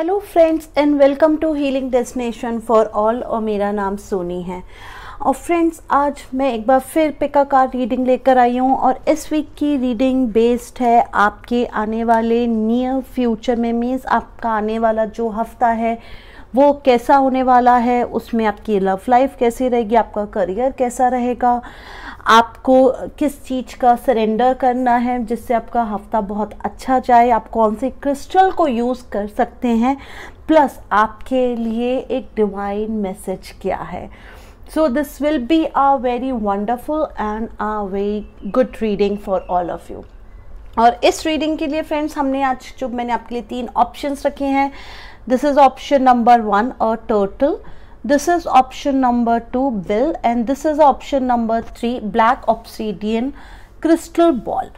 Hello friends and welcome to healing destination for all और मेरा नाम सोनी है और फ्रेंड्स आज मैं एक बार फिर पिका कार रीडिंग लेकर आई हूँ और इस वीक की रीडिंग बेस्ड है आपके आने वाले नियर फ्यूचर में मीन्स आपका आने वाला जो हफ्ता है वो कैसा होने वाला है उसमें आपकी लव लाइफ कैसी रहेगी आपका करियर कैसा रहेगा आपको किस चीज़ का सरेंडर करना है जिससे आपका हफ्ता बहुत अच्छा जाए आप कौन से क्रिस्टल को यूज़ कर सकते हैं प्लस आपके लिए एक डिवाइन मैसेज क्या है so this will be a very wonderful and a very good reading for all of you और इस रीडिंग के लिए फ्रेंड्स हमने आज जो मैंने आपके लिए तीन ऑप्शंस रखे हैं this is option number one और total this is option number 2 bill and this is option number 3 black obsidian crystal ball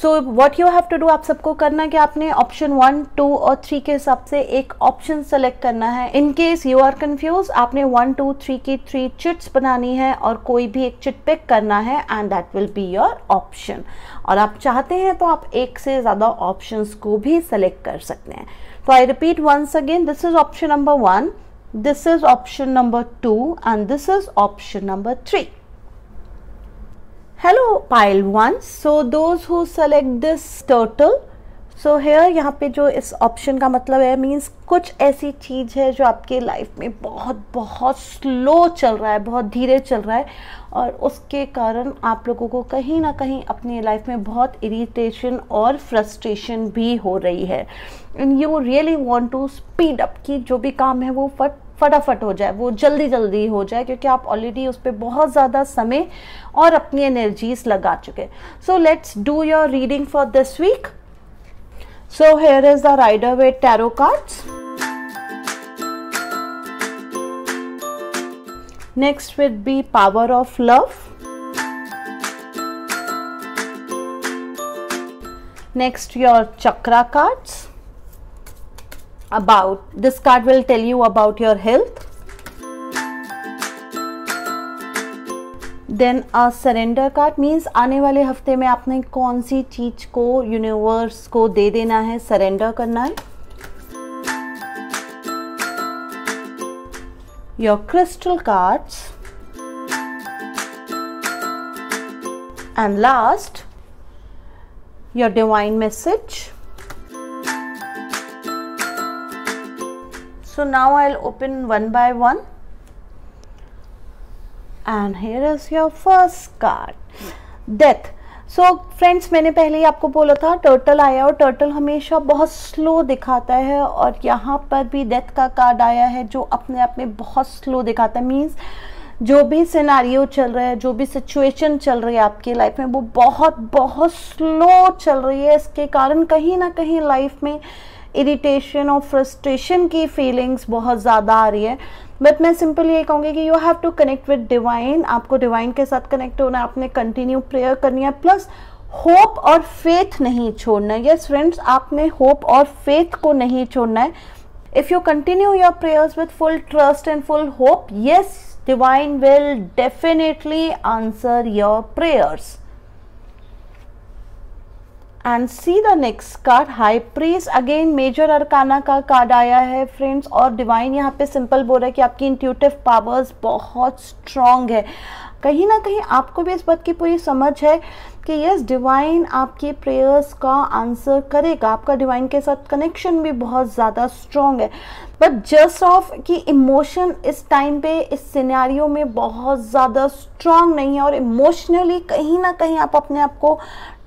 so what you have to do आप सबको करना कि आपने ऑप्शन वन टू और थ्री के हिसाब से एक ऑप्शन सेलेक्ट करना है in case you are confuse आपने वन टू थ्री की थ्री चिट्स बनानी है और कोई भी एक चिट पिक करना है and that will be your option और आप चाहते हैं तो आप एक से ज़्यादा ऑप्शन को भी सेलेक्ट कर सकते हैं तो I repeat once again this is option number one this is option number 2 and this is option number 3. Hello pile 1. So those who select this turtle. So here यहाँ पे जो इस ऑप्शन का मतलब है मीन्स कुछ ऐसी चीज़ है जो आपके लाइफ में बहुत बहुत स्लो चल रहा है बहुत धीरे चल रहा है और उसके कारण आप लोगों को कहीं ना कहीं अपनी लाइफ में बहुत इरिटेशन और फ्रस्ट्रेशन भी हो रही है and you really want to speed up कि जो भी काम है वो फट फटाफट हो जाए वो जल्दी जल्दी हो जाए क्योंकि आप ऑलरेडी उस पर बहुत ज़्यादा समय और अपनी एनर्जीज लगा चुके so let's do your reading for this week so here is the Rider Waite tarot cards next with be power of love next your chakra cards about this card will tell you about your health then a surrender card means आने वाले हफ्ते में आपने कौन सी चीज को universe को दे देना है सरेंडर करना है your crystal cards and last your divine message so now I'll open one by one and here is your first card death so so, friends मैंने पहले ही आपको बोला था टर्टल आया और टर्टल हमेशा बहुत स्लो दिखाता है और यहाँ पर भी डेथ का कार्ड आया है जो अपने आप में बहुत स्लो दिखाता है मींस जो भी सिनारियो चल रहा है जो भी सिचुएशन चल रही है आपके लाइफ में वो बहुत बहुत स्लो चल रही है इसके कारण कहीं ना कहीं लाइफ में इरिटेशन और फ्रस्ट्रेशन की फीलिंग्स बहुत ज़्यादा आ रही है बट मैं सिंपल ये कहूँगी कि you have to connect with divine आपको डिवाइन के साथ कनेक्ट होना है आपने कंटिन्यू प्रेयर करनी है प्लस होप और फेथ नहीं छोड़ना है यस फ्रेंड्स आपने होप और फेथ को नहीं छोड़ना है if you continue your prayers with full trust and full hope yes divine will definitely answer your prayers and see the next card high priestess again major arcana का card आया है friends और divine यहाँ पे simple बोल रहा है कि आपकी इंट्यूटिव पावर्स बहुत स्ट्रॉन्ग है कहीं ना कहीं आपको भी इस बात की पूरी समझ है कि यस डिवाइन आपके प्रेयर्स का आंसर करेगा आपका डिवाइन के साथ कनेक्शन भी बहुत ज़्यादा स्ट्रॉन्ग है बट जस्ट ऑफ कि इमोशन इस टाइम पे इस सिनेरियो में बहुत ज़्यादा स्ट्रांग नहीं है और इमोशनली कहीं ना कहीं आप अपने आप को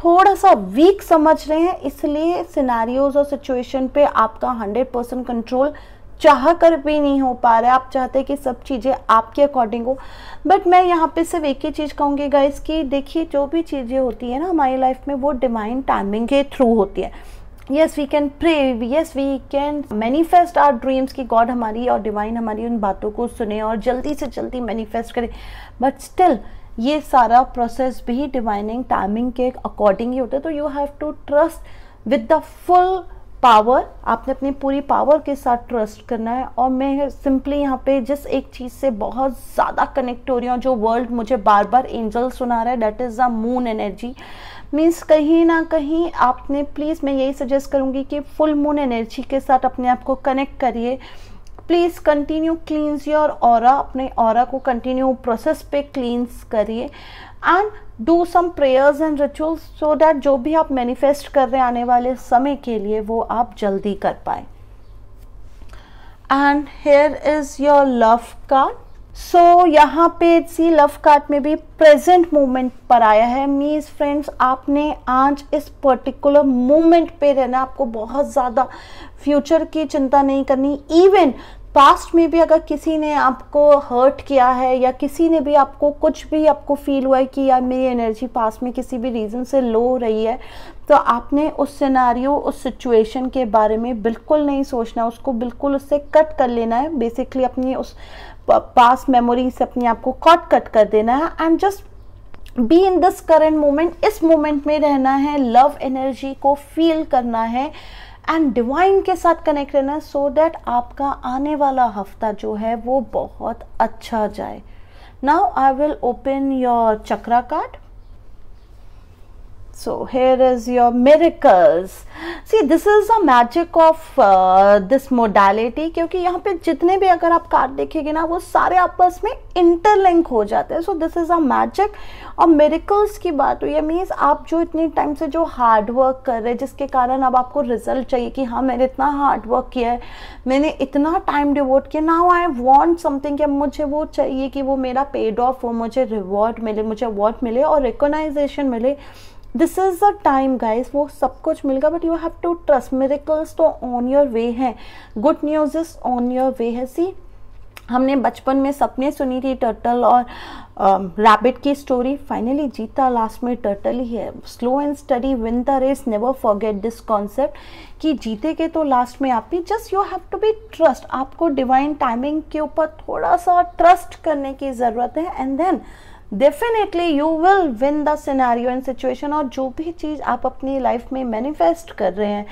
थोड़ा सा वीक समझ रहे हैं इसलिए सिनेरियोज और सिचुएशन पे आपका हंड्रेड परसेंट कंट्रोल चाह कर भी नहीं हो पा रहा है आप चाहते कि सब चीज़ें आपके अकॉर्डिंग हो बट मैं यहाँ पे सिर्फ एक ही चीज़ कहूँगी गाइस कि देखिए जो भी चीज़ें होती है ना हमारी लाइफ में वो डिवाइन टाइमिंग के थ्रू होती है yes we can pray yes we can manifest our dreams कि गॉड हमारी और डिवाइन हमारी उन बातों को सुने और जल्दी से जल्दी मैनीफेस्ट करें बट स्टिल ये सारा प्रोसेस भी डिवाइनिंग टाइमिंग के अकॉर्डिंग ही होता है तो you have to trust with the full power आपने अपनी पूरी पावर के साथ ट्रस्ट करना है और मैं सिंपली यहाँ पे जिस एक चीज़ से बहुत ज़्यादा कनेक्ट हो रही हूँ जो वर्ल्ड मुझे बार बार एंजल सुना रहा है that is the moon energy means कहीं ना कहीं आपने प्लीज़ मैं यही सजेस्ट करूँगी कि फुल मून एनर्जी के साथ अपने आप को कनेक्ट करिए प्लीज़ कंटिन्यू क्लीन्स योर और अपने और को कंटिन्यू प्रोसेस पे क्लींस करिए and do some prayers and rituals so that जो भी आप मैनिफेस्ट कर रहे आने वाले समय के लिए वो आप जल्दी कर पाए and here is your love card so यहाँ पे सी लव कार्ड में भी प्रेजेंट मोमेंट पर आया है मीज फ्रेंड्स आपने आज इस पर्टिकुलर मोमेंट पे रहना आपको बहुत ज़्यादा फ्यूचर की चिंता नहीं करनी इवन पास्ट में भी अगर किसी ने आपको हर्ट किया है या किसी ने भी आपको कुछ भी आपको फील हुआ है कि यार मेरी एनर्जी पास्ट में किसी भी रीज़न से लो हो रही है तो आपने उस सिनारी उस सिचुएशन के बारे में बिल्कुल नहीं सोचना उसको बिल्कुल उससे कट कर लेना है बेसिकली अपनी उस पास मेमोरी से अपने आप को कट कट कर देना है and just be in this current moment इस मोमेंट में रहना है लव एनर्जी को फील करना है एंड डिवाइन के साथ कनेक्ट रहना सो दैट आपका आने वाला हफ्ता जो है वो बहुत अच्छा जाए now I will open your chakra card so here is your miracles see this is a magic of uh, this modality क्योंकि यहाँ पे जितने भी अगर आप कार्ड देखेंगे ना वो सारे आपस में इंटरलिंक हो जाते हैं so this is a magic और मेरिकल्स की बात हुई है मीन्स आप जो इतने टाइम से जो हार्ड वर्क कर रहे हैं जिसके कारण अब आपको रिजल्ट चाहिए कि हाँ मैंने इतना हार्ड वर्क किया है मैंने इतना टाइम डिवोट किया नाउ आई वॉन्ट समथिंग कि मुझे वो चाहिए कि वो मेरा पेड ऑफ हो मुझे रिवॉर्ड मिले मुझे अवॉर्ड मिले और रिकोगनाइजेशन मिले this is the time guys वो सब कुछ मिलेगा but you have to trust miracles तो ऑन योर वे है good news is on your way है सी हमने बचपन में सपने सुनी थी टर्टल और रैबिट um, uh, की स्टोरी फाइनली जीता लास्ट में टर्टल ही है slow and steady win the race never forget this concept कि जीते के तो लास्ट में आप ही just you have to be trust आपको डिवाइन टाइमिंग के ऊपर थोड़ा सा ट्रस्ट करने की ज़रूरत है and then definitely you will win the scenario and situation और जो भी चीज़ आप अपनी लाइफ में मैनिफेस्ट कर रहे हैं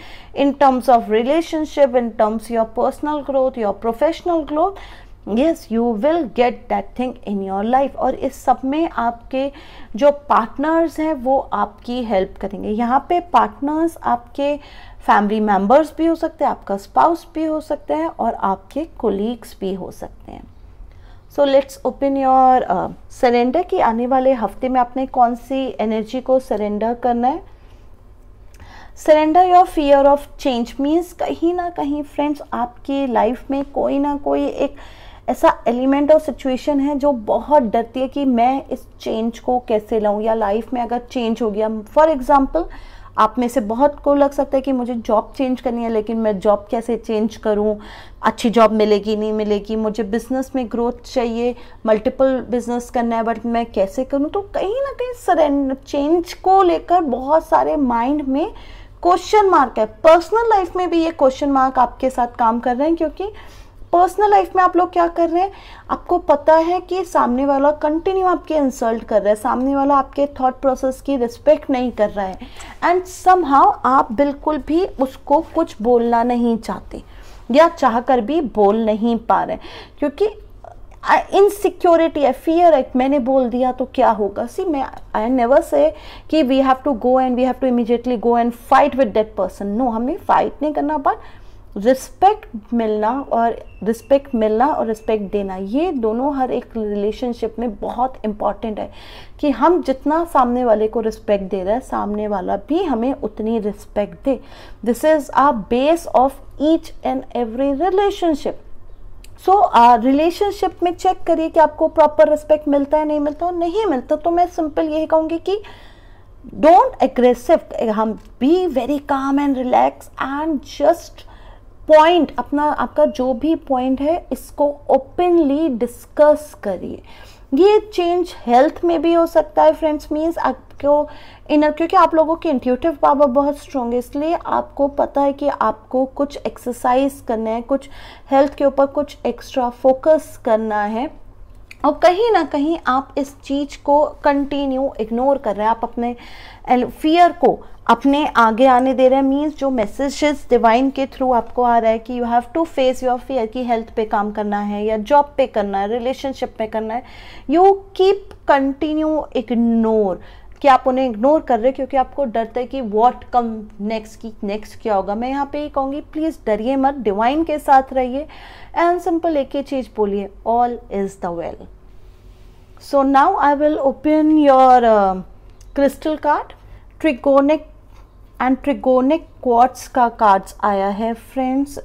in terms of relationship in terms your personal growth your professional growth yes you will get that thing in your life और इस सब में आपके जो पार्टनर्स हैं वो आपकी हेल्प करेंगे यहाँ पे पार्टनर्स आपके फैमिली मेम्बर्स भी हो सकते हैं आपका स्पाउस भी हो सकते हैं और आपके कोलीग्स भी हो सकते हैं so let's open your surrender कि आने वाले हफ्ते में आपने कौन सी एनर्जी को सरेंडर करना है surrender your fear of change means कहीं ना कहीं फ्रेंड्स आपकी लाइफ में कोई ना कोई एक ऐसा एलिमेंट और सिचुएशन है जो बहुत डरती है कि मैं इस चेंज को कैसे लाऊं या लाइफ में अगर चेंज हो गया फॉर एग्जांपल आप में से बहुत को लग सकता है कि मुझे जॉब चेंज करनी है लेकिन मैं जॉब कैसे चेंज करूं अच्छी जॉब मिलेगी नहीं मिलेगी मुझे बिज़नेस में ग्रोथ चाहिए मल्टीपल बिज़नेस करना है बट मैं कैसे करूं तो कहीं ना कहीं सरेंडर चेंज को लेकर बहुत सारे माइंड में क्वेश्चन मार्क है पर्सनल लाइफ में भी ये क्वेश्चन मार्क आपके साथ काम कर रहे हैं क्योंकि पर्सनल लाइफ में आप लोग क्या कर रहे हैं आपको पता है कि सामने वाला कंटिन्यू आपके इंसल्ट कर रहा है सामने वाला आपके थॉट प्रोसेस की रिस्पेक्ट नहीं कर रहा है एंड सम आप बिल्कुल भी उसको कुछ बोलना नहीं चाहते या चाह कर भी बोल नहीं पा रहे क्योंकि इनसिक्योरिटी है फियर है मैंने बोल दिया तो क्या होगा सी मैं आई नेवर से कि we have to go and we have to immediately go and fight with that person no हमें फाइट नहीं करना बट रिस्पेक्ट मिलना और रिस्पेक्ट मिलना और रिस्पेक्ट देना ये दोनों हर एक रिलेशनशिप में बहुत इम्पॉर्टेंट है कि हम जितना सामने वाले को रिस्पेक्ट दे रहे हैं सामने वाला भी हमें उतनी रिस्पेक्ट दे this is a base of each and every relationship so relationship में चेक करिए कि आपको प्रॉपर रिस्पेक्ट मिलता है नहीं मिलता है नहीं मिलता तो मैं सिंपल यही कहूँगी कि डोंट एग्रेसिव हम be very calm and relax and just point अपना आपका जो भी पॉइंट है इसको ओपनली डिस्कस करिए ये चेंज हेल्थ में भी हो सकता है फ्रेंड्स मीन्स आपको इनर क्योंकि आप लोगों के इंट्यूटिव पावर बहुत स्ट्रॉन्ग है इसलिए आपको पता है कि आपको कुछ एक्सरसाइज करना है कुछ हेल्थ के ऊपर कुछ एक्स्ट्रा फोकस करना है और कहीं ना कहीं आप इस चीज़ को कंटिन्यू इग्नोर कर रहे हैं आप अपने फियर को अपने आगे आने दे रहे हैं मीन्स जो मैसेजेस डिवाइन के थ्रू आपको आ रहा है कि you have to face your fear कि हेल्थ पे काम करना है या जॉब पे करना है रिलेशनशिप पे करना है यू कीप कंटिन्यू इग्नोर कि आप उन्हें इग्नोर कर रहे क्योंकि आपको डरता है कि वॉट कम नेक्स्ट की नेक्स्ट क्या होगा मैं यहाँ पे ये कहूँगी प्लीज़ डरिए मत डिवाइन के साथ रहिए एंड सिंपल एक ही चीज़ बोलिए all is the well so now I will open your crystal card trigonic entrigonic quartz का कार्ड्स आया है friends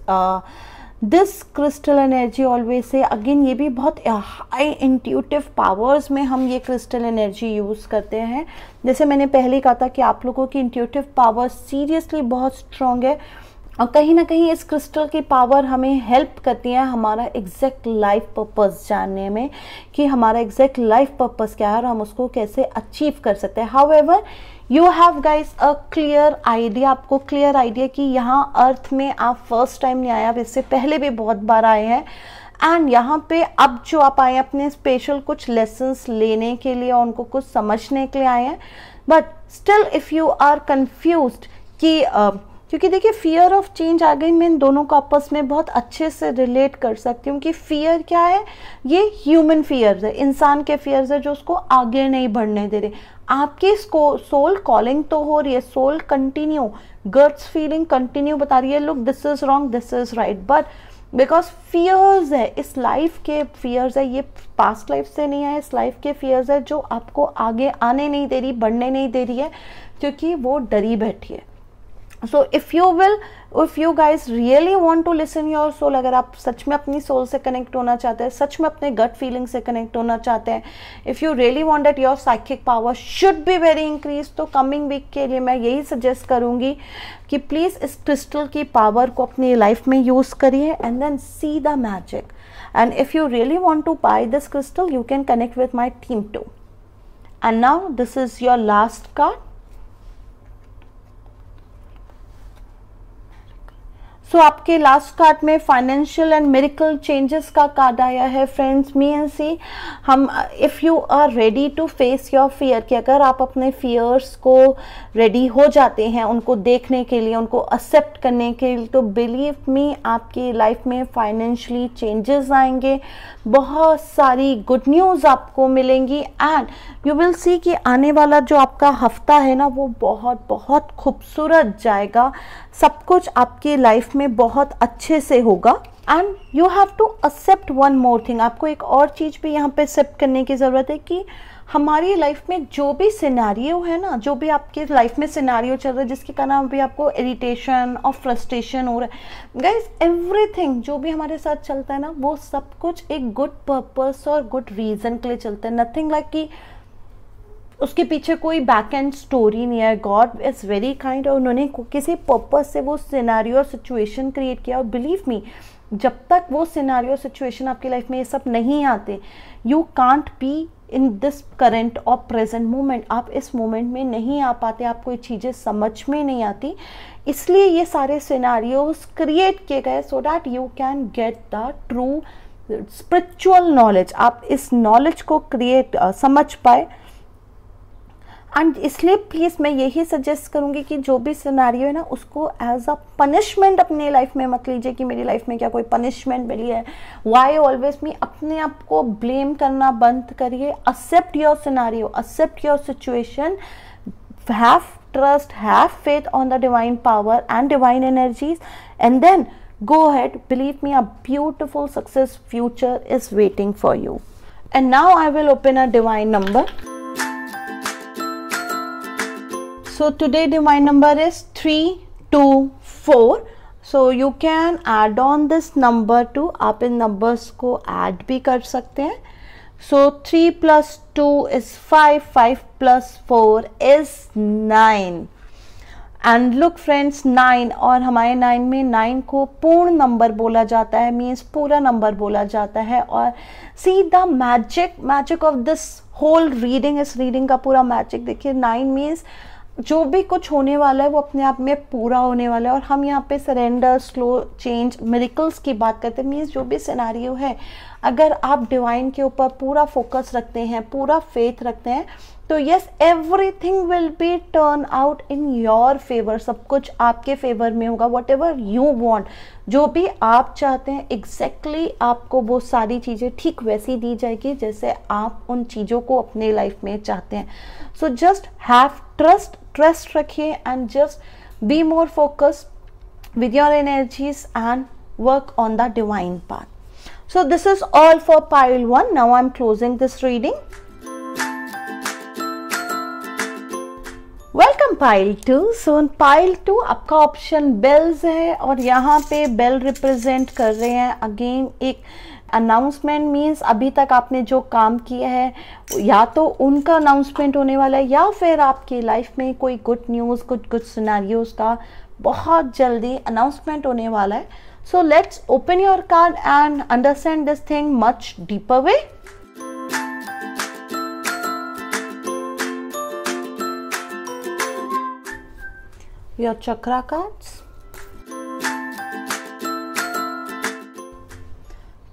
this crystal energy always से अगेन ये भी बहुत हाई इंट्यूटिव पावर्स में हम ये क्रिस्टल एनर्जी यूज़ करते हैं जैसे मैंने पहले कहा था कि आप लोगों की इंट्यूटिव पावर सीरियसली बहुत स्ट्रॉन्ग है और कहीं ना कहीं इस क्रिस्टल की पावर हमें हेल्प करती है हमारा एग्जैक्ट लाइफ पर्पस जानने में कि हमारा एग्जैक्ट लाइफ पर्पस क्या है और हम उसको कैसे अचीव कर सकते हैं how you have guys a clear idea आपको क्लियर आइडिया कि यहाँ अर्थ में आप फर्स्ट टाइम नहीं आए आप इससे पहले भी बहुत बार आए हैं एंड यहाँ पे अब जो आप आए अपने स्पेशल कुछ लेसन्स लेने के लिए उनको कुछ समझने के लिए आए हैं but still if you are confuse कि uh, क्योंकि देखिए फियर ऑफ चेंज आ गई मैं इन दोनों को आपस में बहुत अच्छे से रिलेट कर सकती हूँ कि फियर क्या है ये ह्यूमन फियर्स है इंसान के फियर्स है जो उसको आगे नहीं बढ़ने दे रहे आपकी सोल कॉलिंग तो हो रही है soul continue guts feeling continue बता रही है look this is wrong this is right but because fears है इस लाइफ के फियर्स है ये पास्ट लाइफ से नहीं है इस लाइफ के फियर्स है जो आपको आगे आने नहीं दे रही बढ़ने नहीं दे रही है क्योंकि वो डरी बैठी है so if you will if you guys really want to listen your soul अगर आप सच में अपनी सोल से कनेक्ट होना चाहते हैं सच में अपने गट फीलिंग से कनेक्ट होना चाहते हैं if you really want that your psychic power should be very increase तो कमिंग वीक के लिए मैं यही सजेस्ट करूँगी कि प्लीज़ इस क्रिस्टल की पावर को अपनी लाइफ में यूज़ करिए and then see the magic and if you really want to buy this crystal you can connect with my team too and now this is your last card so so, आपके last card में financial and miracle changes का card आया है friends me and see हम if you are ready to face your fear कि अगर आप अपने फियर्स को रेडी हो जाते हैं उनको देखने के लिए उनको एक्सेप्ट करने के लिए तो बिलीव मी आपकी लाइफ में फाइनेंशली चेंजेस आएंगे बहुत सारी गुड न्यूज़ आपको मिलेंगी एंड यू विल सी कि आने वाला जो आपका हफ्ता है ना वो बहुत बहुत खूबसूरत जाएगा सब कुछ आपकी लाइफ में में बहुत अच्छे से होगा and you have to accept one more thing आपको एक और चीज़ भी यहाँ पे एक्सेप्ट करने की ज़रूरत है कि हमारी लाइफ में जो भी सिनारियो है ना जो भी आपके लाइफ में सिनारियो चल रहा है जिसके कारण अभी आपको इरिटेशन और फ्रस्ट्रेशन हो रहा है गाइज एवरीथिंग जो भी हमारे साथ चलता है ना वो सब कुछ एक गुड पर्पस और गुड रीज़न के लिए चलता है नथिंग लाइक like कि उसके पीछे कोई बैक एंड स्टोरी नहीं है गॉड इज़ वेरी काइंड और उन्होंने किसी पर्पज़ से वो सिनारी और सिचुएशन क्रिएट किया और बिलीव मी जब तक वो सिनारी और सिचुएशन आपकी लाइफ में ये सब नहीं आते you can't be in this current और प्रेजेंट मोमेंट आप इस मोमेंट में नहीं आ पाते आपको ये चीज़ें समझ में नहीं आती इसलिए ये सारे सिनारियोज क्रिएट किए गए so that you can get the true spiritual knowledge आप इस नॉलेज को क्रिएट समझ पाए एंड इसलिए प्लीज़ मैं यही सजेस्ट करूंगी कि जो भी सिनारियो है ना उसको एज अ पनिशमेंट अपने लाइफ में मत लीजिए कि मेरी लाइफ में क्या कोई पनिशमेंट मिली है वाई ऑलवेज मी अपने आप को ब्लेम करना बंद करिए accept your scenario accept your situation have trust have faith on the divine power and divine energies and then go ahead believe me a beautiful success future is waiting for you and now I will open a divine number so today divine number is 3 2 4 so you can add on this number too आप इन numbers को add भी कर सकते हैं so three plus two is five five plus four is nine and look friends nine और हमारे nine में नाइन को पूर्ण नंबर बोला जाता है मीन्स पूरा नंबर बोला जाता है और see the magic magic of this whole reading इस रीडिंग का पूरा मैजिक देखिए नाइन मीन्स जो भी कुछ होने वाला है वो अपने आप में पूरा होने वाला है और हम यहाँ पे सरेंडर स्लो चेंज मेरिकल्स की बात करते हैं मीन्स जो भी सिनारियो है अगर आप डिवाइन के ऊपर पूरा फोकस रखते हैं पूरा फेथ रखते हैं तो yes everything will be turn out in your favour सब कुछ आपके फेवर में होगा वट एवर यू वॉन्ट जो भी आप चाहते हैं एग्जैक्टली exactly आपको वो सारी चीज़ें ठीक वैसी दी जाएगी जैसे आप उन चीज़ों को अपने लाइफ में चाहते हैं so just have trust trust रखिए and just be more focus with your energies and work on the divine path so this is all for pile one now I am closing this reading welcome pile two so pile two आपका option bells है और यहाँ पे bell represent कर रहे हैं again एक announcement means अभी तक आपने जो काम किया है या तो उनका अनाउंसमेंट होने वाला है या फिर आपकी लाइफ में कोई गुड न्यूज़ कुछ गुड सिनारियोज का बहुत जल्दी अनाउंसमेंट होने वाला है so let's open your card and understand this thing much deeper way your chakra cards,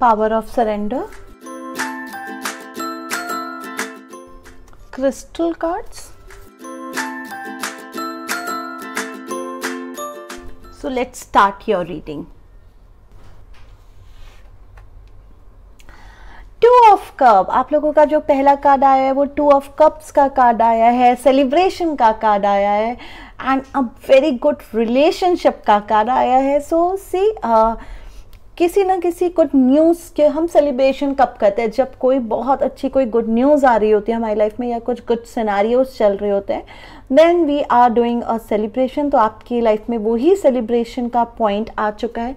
power of surrender, crystal cards. So let's start your reading. कब आप लोगों का जो पहला कार्ड आया है वो टू ऑफ कप्स का कार्ड आया है सेलिब्रेशन का कार्ड आया है and a very good relationship का कार्ड आया है सो so, सी uh, किसी ना किसी गुड न्यूज़ के हम सेलिब्रेशन कब करते हैं जब कोई बहुत अच्छी कोई गुड न्यूज़ आ रही होती है हमारी लाइफ में या कुछ गुड सिनारियोज चल रहे होते हैं then we are doing a celebration तो आपकी लाइफ में वही सेलिब्रेशन का पॉइंट आ चुका है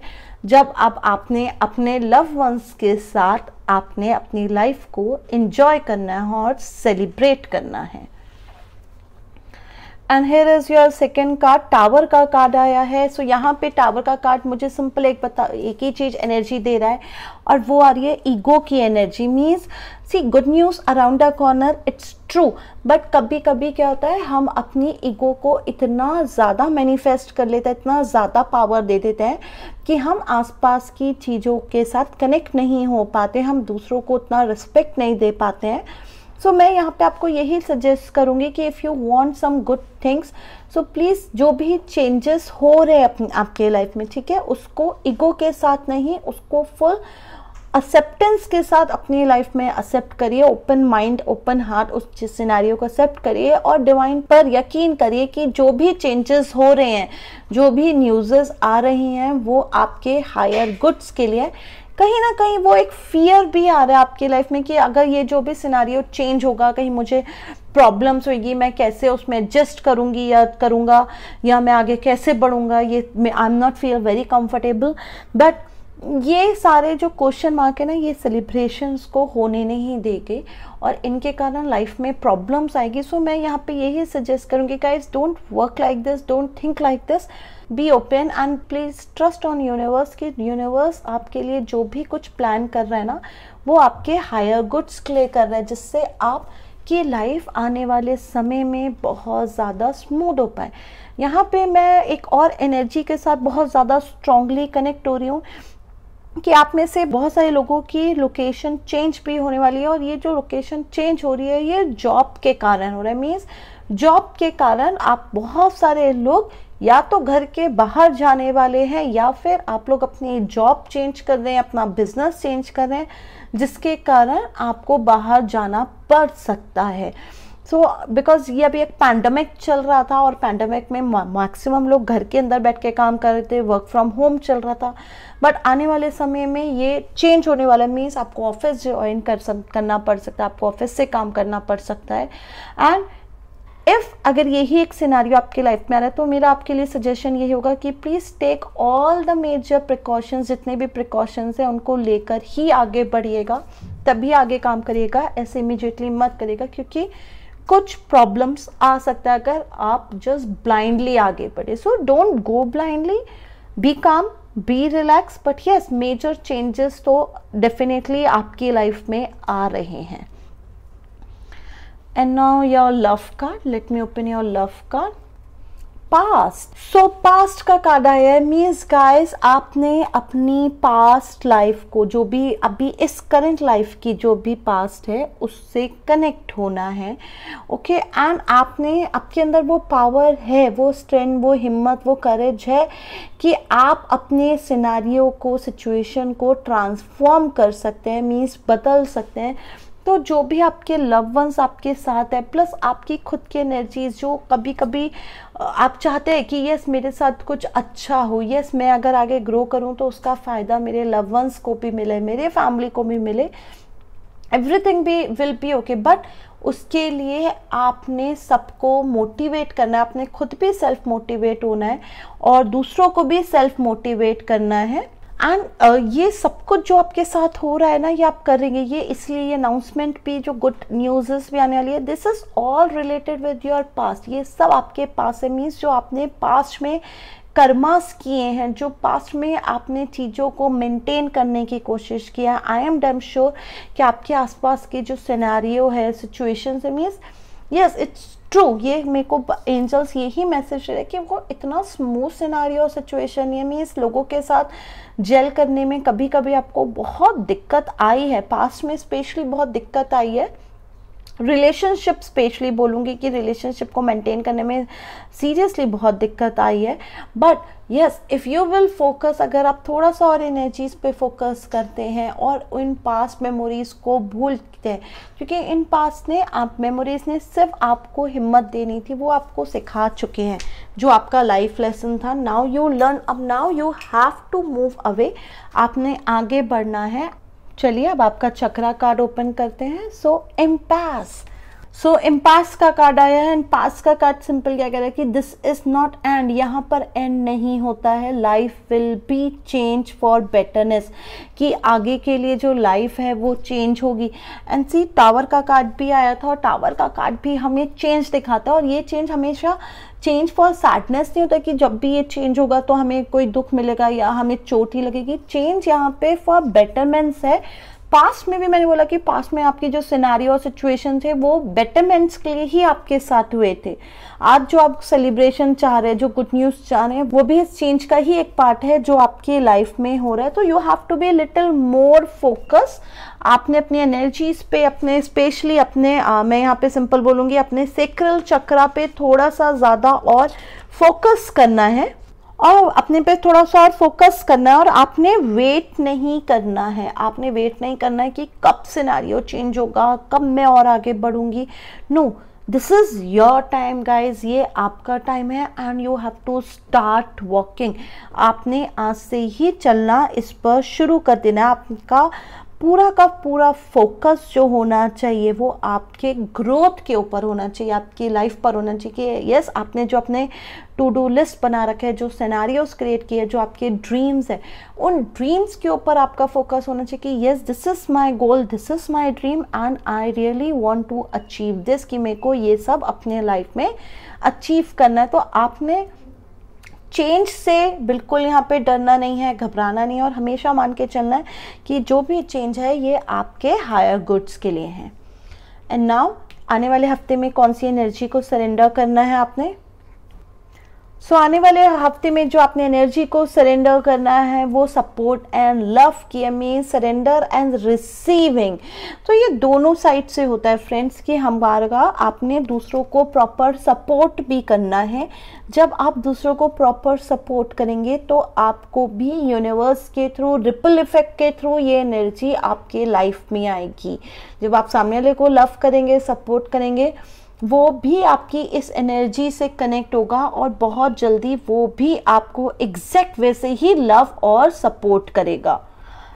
जब आप आपने अपने लव वंस के साथ आपने अपनी लाइफ को इन्जॉय करना है और सेलिब्रेट करना है and here is your second card tower का कार्ड आया है सो so, यहाँ पे टावर का कार्ड मुझे सिंपल एक बता एक ही चीज़ एनर्जी दे रहा है और वो आ रही है ईगो की energy means see good news around a corner it's true but कभी कभी क्या होता है हम अपनी ईगो को इतना ज़्यादा मैनिफेस्ट कर लेते हैं इतना ज़्यादा पावर दे देते हैं कि हम आसपास की चीज़ों के साथ कनेक्ट नहीं हो पाते हम दूसरों को उतना रिस्पेक्ट नहीं दे पाते हैं सो so, मैं यहाँ पे आपको यही सजेस्ट करूँगी कि if you want some good things so please जो भी चेंजेस हो रहे अपनी आपके लाइफ में ठीक है उसको ईगो के साथ नहीं उसको फुल एक्सेप्टेंस के साथ अपनी लाइफ में एक्सेप्ट करिए ओपन माइंड ओपन हार्ट उस सिनारियों को एक्सेप्ट करिए और डिवाइन पर यकीन करिए कि जो भी चेंजेस हो रहे हैं जो भी न्यूज़ेस आ रही हैं वो आपके हायर गुड्स के लिए कहीं ना कहीं वो एक फियर भी आ रहा है आपकी लाइफ में कि अगर ये जो भी सिनारी चेंज होगा कहीं मुझे प्रॉब्लम्स होगी मैं कैसे उसमें एडजस्ट करूँगी या करूँगा या मैं आगे कैसे बढ़ूंगा ये I am not feel very comfortable but ये सारे जो क्वेश्चन मार्क है ना ये सेलिब्रेशंस को होने नहीं देंगे और इनके कारण लाइफ में प्रॉब्लम्स आएगी सो मैं यहाँ पे यही सजेस्ट करूँगी guys don't work like this don't think like this be open and please trust on universe कि यूनिवर्स आपके लिए जो भी कुछ प्लान कर रहा है ना वो आपके हायर गुड्स के लिए कर रहा है जिससे आप कि लाइफ आने वाले समय में बहुत ज़्यादा स्मूद हो पाए यहाँ पे मैं एक और एनर्जी के साथ बहुत ज़्यादा स्ट्रॉन्गली कनेक्ट हो रही हूँ कि आप में से बहुत सारे लोगों की लोकेशन चेंज भी होने वाली है और ये जो लोकेशन चेंज हो रही है ये जॉब के कारण हो रहा है मीन्स जॉब के कारण आप बहुत सारे लोग या तो घर के बाहर जाने वाले हैं या फिर आप लोग अपनी जॉब चेंज कर रहे हैं अपना बिजनेस चेंज कर रहे हैं जिसके कारण आपको बाहर जाना पड़ सकता है सो बिकॉज ये अभी एक पैंडमिक चल रहा था और पैंडमिक में मैक्सिमम लोग घर के अंदर बैठ के काम कर रहे थे वर्क फ्रॉम होम चल रहा था बट आने वाले समय में ये चेंज होने वाला मीन्स आपको ऑफिस ज्वाइन कर सक करना पड़ सकता है आपको ऑफिस से काम करना पड़ सकता है एंड इफ़ अगर यही एक सिनारी आपकी लाइफ में आ रहा है तो मेरा आपके लिए सजेशन यही होगा कि please take all the major precautions जितने भी प्रिकॉशंस हैं उनको लेकर ही आगे बढ़िएगा तभी आगे काम करिएगा ऐसे इमिजिएटली मत करिएगा क्योंकि कुछ प्रॉब्लम्स आ सकता है अगर आप जस्ट ब्लाइंडली आगे बढ़े so don't go blindly be calm be relax but yes major changes तो डेफिनेटली आपकी लाइफ में आ रहे हैं and now your love card let me open your love card past so past का कादा है मीन्स गाइस आपने अपनी पास्ट लाइफ को जो भी अभी इस करंट लाइफ की जो भी पास्ट है उससे कनेक्ट होना है ओके okay? एंड आपने आपके अंदर वो पावर है वो स्ट्रेंथ वो हिम्मत वो करेज है कि आप अपने सिनारियों को सिचुएशन को ट्रांसफॉर्म कर सकते हैं मीन्स बदल सकते हैं तो जो भी आपके लव वंस आपके साथ है प्लस आपकी खुद की एनर्जीज जो कभी कभी आप चाहते हैं कि यस मेरे साथ कुछ अच्छा हो यस मैं अगर आगे ग्रो करूं तो उसका फ़ायदा मेरे लव वंस को भी मिले मेरे फैमिली को भी मिले एवरीथिंग भी विल बी ओके बट उसके लिए आपने सबको मोटिवेट करना है आपने खुद भी सेल्फ मोटिवेट होना है और दूसरों को भी सेल्फ मोटिवेट करना है एंड uh, ये सब कुछ जो आपके साथ हो रहा है ना ये आप करेंगे ये इसलिए ये अनाउंसमेंट भी जो गुड न्यूज़ भी आने वाली है this is all related with your past ये सब आपके पास है मीन्स जो आपने पास्ट में कर्मास किए हैं जो पास्ट में आपने चीज़ों को मेंटेन करने की कोशिश किया आई एम डेम श्योर कि आपके आसपास के जो सिनेरियो है सिचुएशन है मीन्स यस इट्स ट्रू ये मेरे को एंजल्स यही मैसेज दे है कि वो इतना स्मूथ सिनारियो सिचुएशन ये मीन्स लोगों के साथ जेल करने में कभी कभी आपको बहुत दिक्कत आई है पास्ट में स्पेशली बहुत दिक्कत आई है रिलेशनशिप स्पेशली बोलूँगी कि रिलेशनशिप को मेंटेन करने में सीरियसली बहुत दिक्कत आई है but yes if you will focus अगर आप थोड़ा सा और इन चीज़ पे फोकस करते हैं और इन पास्ट मेमोरीज़ को भूलते हैं क्योंकि इन पास्ट ने आप मेमोरीज़ ने सिर्फ आपको हिम्मत देनी थी वो आपको सिखा चुके हैं जो आपका लाइफ लेसन था नाउ यू लर्न अब now you have to move away आपने आगे बढ़ना है चलिए अब आपका चक्राकार ओपन करते हैं सो एम्पैस सो इम्पास का कार्ड आया है इम्पास का कार्ड सिंपल क्या कह रहा है कि दिस इज नॉट एंड यहाँ पर एंड नहीं होता है life will be change for betterness कि आगे के लिए जो लाइफ है वो चेंज होगी एंड सी टावर का कार्ड भी आया था और टावर का कार्ड भी हमें चेंज दिखाता है और ये चेंज हमेशा चेंज फॉर सैडनेस नहीं होता कि जब भी ये चेंज होगा तो हमें कोई दुख मिलेगा या हमें चोट ही लगेगी चेंज यहाँ पे फॉर बेटरमेंट्स है पास्ट में भी मैंने बोला कि पास्ट में आपके जो सिनारी और सिचुएशन थे वो बेटरमेंट्स के लिए ही आपके साथ हुए थे आज जो आप सेलिब्रेशन चाह रहे हैं जो गुड न्यूज़ चाह रहे हैं वो भी इस चेंज का ही एक पार्ट है जो आपके लाइफ में हो रहा है तो you have to be little more focus आपने अपनी एनर्जीज पे अपने स्पेशली अपने आ, मैं यहाँ पे सिंपल बोलूँगी अपने सेक्रल चक्रा पे थोड़ा सा ज़्यादा और फोकस करना है और अपने पे थोड़ा सा और फोकस करना है और आपने वेट नहीं करना है आपने वेट नहीं करना है कि कब सिनारियो चेंज होगा कब मैं और आगे बढ़ूंगी no this is your time guys ये आपका टाइम है and you have to start walking आपने आज से ही चलना इस पर शुरू कर देना आपका पूरा का पूरा फोकस जो होना चाहिए वो आपके ग्रोथ के ऊपर होना चाहिए आपकी लाइफ पर होना चाहिए कि यस आपने जो अपने टू डू लिस्ट बना रखे हैं जो सिनेरियोस क्रिएट किए जो आपके ड्रीम्स हैं उन ड्रीम्स के ऊपर आपका फोकस होना चाहिए कि yes this is my goal this is my dream and I really want to achieve this कि मेरे को ये सब अपने लाइफ में अचीव करना है तो आपने चेंज से बिल्कुल यहाँ पे डरना नहीं है घबराना नहीं है और हमेशा मान के चलना है कि जो भी चेंज है ये आपके हायर गुड्स के लिए हैं एंड नाउ आने वाले हफ्ते में कौन सी एनर्जी को सरेंडर करना है आपने सो आने वाले हफ्ते में जो आपने एनर्जी को सरेंडर करना है वो सपोर्ट एंड लव की मीन सरेंडर एंड रिसीविंग तो ये दोनों साइड से होता है फ्रेंड्स कि हम हमारा आपने दूसरों को प्रॉपर सपोर्ट भी करना है जब आप दूसरों को प्रॉपर सपोर्ट करेंगे तो आपको भी यूनिवर्स के थ्रू रिपल इफेक्ट के थ्रू ये एनर्जी आपके लाइफ में आएगी जब आप सामने वाले को लव करेंगे सपोर्ट करेंगे वो भी आपकी इस एनर्जी से कनेक्ट होगा और बहुत जल्दी वो भी आपको एग्जैक्ट वैसे ही लव और सपोर्ट करेगा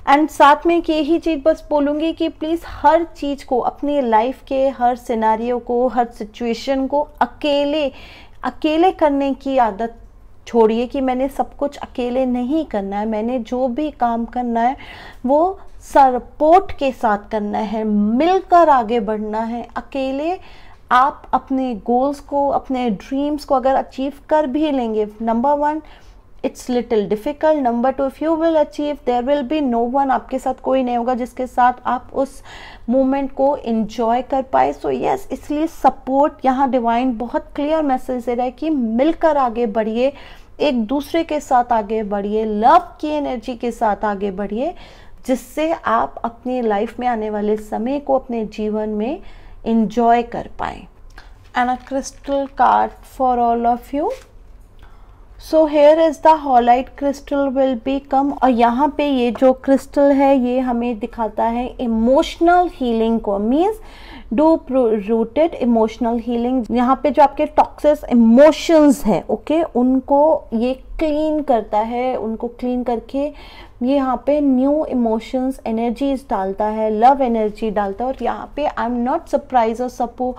एंड साथ में एक यही चीज़ बस बोलूँगी कि प्लीज़ हर चीज़ को अपनी लाइफ के हर सिनारी को हर सिचुएशन को अकेले अकेले करने की आदत छोड़िए कि मैंने सब कुछ अकेले नहीं करना है मैंने जो भी काम करना है वो सपोर्ट के साथ करना है मिलकर आगे बढ़ना है अकेले आप अपने गोल्स को अपने ड्रीम्स को अगर अचीव कर भी लेंगे number one it's little difficult number two if you will achieve there will be no one आपके साथ कोई नहीं होगा जिसके साथ आप उस मोमेंट को इंजॉय कर पाए सो यस इसलिए सपोर्ट यहाँ डिवाइन बहुत क्लियर मैसेज दे रहा है कि मिलकर आगे बढ़िए एक दूसरे के साथ आगे बढ़िए लव की एनर्जी के साथ आगे बढ़िए जिससे आप अपनी लाइफ में आने वाले समय को अपने जीवन में इंजॉय कर पाए and a crystal card for all of you so here is the halite crystal will be come और यहाँ पे ये जो क्रिस्टल है ये हमें दिखाता है इमोशनल हीलिंग को means do rooted emotional healing यहाँ पे जो आपके टॉक्सिस इमोशंस हैं ओके उनको ये क्लीन करता है उनको क्लीन करके ये यहाँ पे न्यू इमोशंस एनर्जीज डालता है लव एनर्जी डालता है और यहाँ पे आई एम नॉट सरप्राइज और सपो